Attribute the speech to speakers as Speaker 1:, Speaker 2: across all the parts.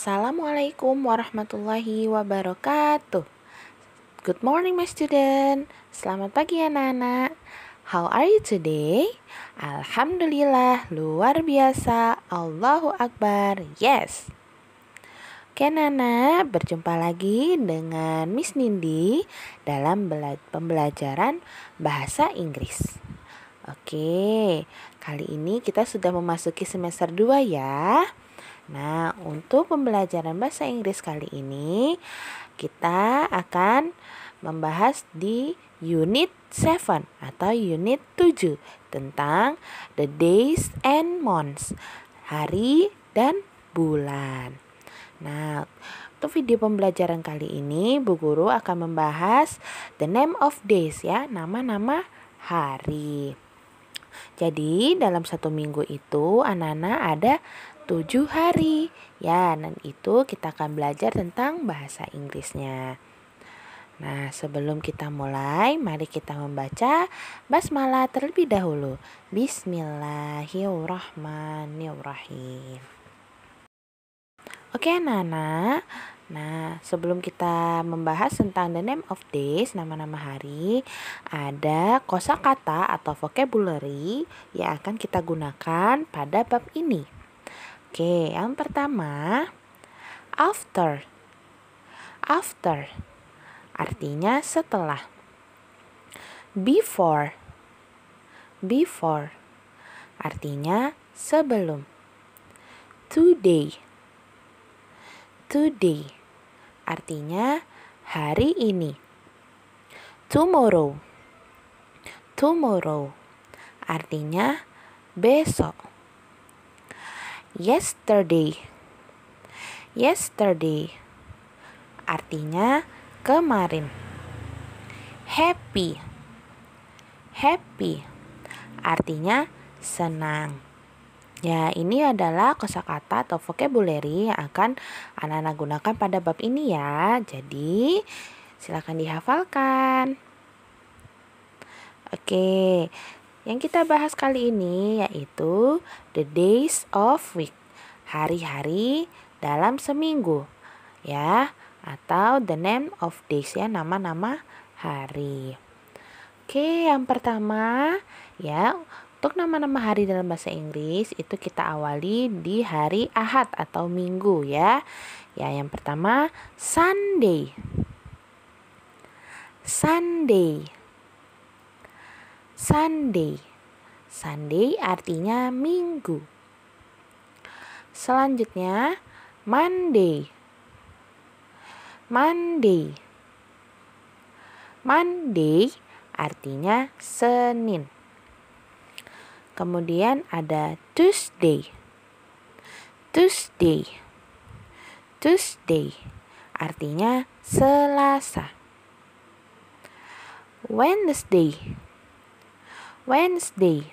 Speaker 1: Assalamualaikum warahmatullahi wabarakatuh. Good morning my student. Selamat pagi anak-anak. How are you today? Alhamdulillah, luar biasa. Allahu Akbar. Yes. Oke Nana, berjumpa lagi dengan Miss Nindi dalam pembelajaran bahasa Inggris. Oke, kali ini kita sudah memasuki semester 2 ya. Nah, untuk pembelajaran bahasa Inggris kali ini kita akan membahas di unit 7 atau unit 7 tentang the days and months, hari dan bulan. Nah, untuk video pembelajaran kali ini Bu Guru akan membahas the name of days ya, nama-nama hari. Jadi, dalam satu minggu itu anak-anak ada tujuh hari. Ya, dan itu kita akan belajar tentang bahasa Inggrisnya. Nah, sebelum kita mulai, mari kita membaca basmalah terlebih dahulu. Bismillahirrahmanirrahim. Oke, Nana. Nah, sebelum kita membahas tentang the name of days, nama-nama hari, ada kosakata atau vocabulary yang akan kita gunakan pada bab ini. Oke, yang pertama after. After artinya setelah. Before. Before artinya sebelum. Today. Today artinya hari ini. Tomorrow. Tomorrow artinya besok yesterday. Yesterday artinya kemarin. Happy. Happy artinya senang. Ya, ini adalah kosakata atau vocabulary yang akan anak-anak gunakan pada bab ini ya. Jadi, silakan dihafalkan. Oke, yang kita bahas kali ini yaitu the days of week, hari-hari dalam seminggu ya, atau the name of days ya, nama-nama hari. Oke, yang pertama ya, untuk nama-nama hari dalam bahasa Inggris itu kita awali di hari Ahad atau Minggu ya. Ya, yang pertama Sunday. Sunday. Sunday. Sunday artinya minggu. Selanjutnya Monday. Monday. Monday artinya Senin. Kemudian ada Tuesday. Tuesday. Tuesday artinya Selasa. Wednesday. Wednesday.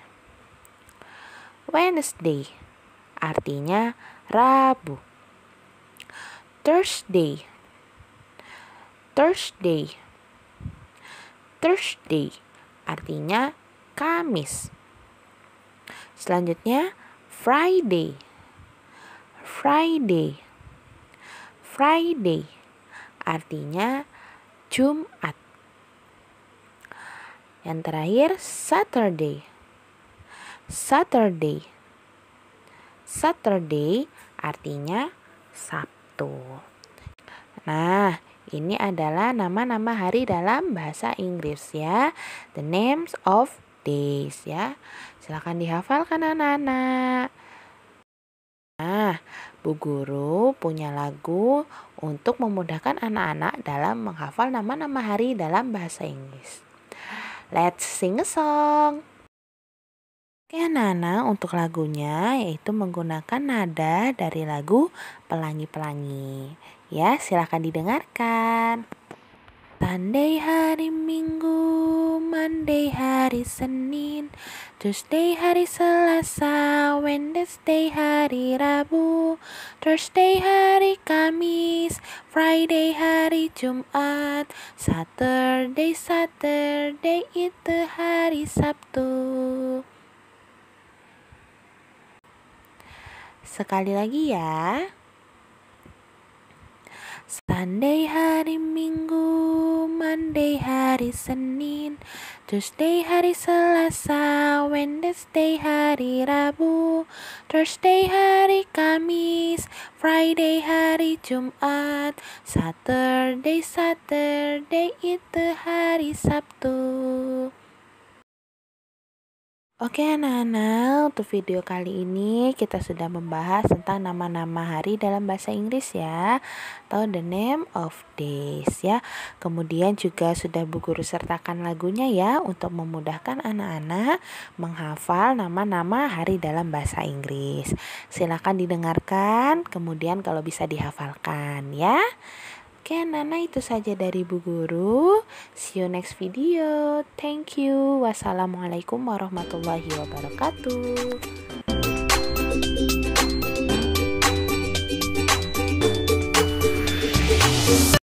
Speaker 1: Wednesday artinya Rabu. Thursday. Thursday. Thursday artinya Kamis. Selanjutnya Friday. Friday. Friday artinya Jumat. Yang terakhir Saturday. Saturday. Saturday artinya Sabtu. Nah, ini adalah nama-nama hari dalam bahasa Inggris ya. The names of days ya. Silakan dihafalkan anak-anak. Nah, Bu Guru punya lagu untuk memudahkan anak-anak dalam menghafal nama-nama hari dalam bahasa Inggris. Let's sing a song. Oke Nana untuk lagunya yaitu menggunakan nada dari lagu Pelangi-Pelangi. Ya, silahkan didengarkan. Sunday hari Minggu, Monday hari Senin, Tuesday hari Selasa, Wednesday Wednesday hari Rabu, Thursday hari Kamis, Friday hari Jumat, Saturday Saturday itu hari Sabtu. Sekali lagi ya. Sunday hari Minggu, Monday hari Senin, Tuesday hari Selasa, Wednesday hari Rabu, Thursday hari Kamis, Friday hari Jumat, Saturday Saturday itu hari Sabtu. Oke anak-anak, untuk video kali ini kita sudah membahas tentang nama-nama hari dalam bahasa Inggris ya Atau the name of days ya Kemudian juga sudah Bu Guru sertakan lagunya ya Untuk memudahkan anak-anak menghafal nama-nama hari dalam bahasa Inggris Silahkan didengarkan, kemudian kalau bisa dihafalkan ya Oke Nana itu saja dari Bu Guru. See you next video. Thank you. Wassalamualaikum warahmatullahi wabarakatuh.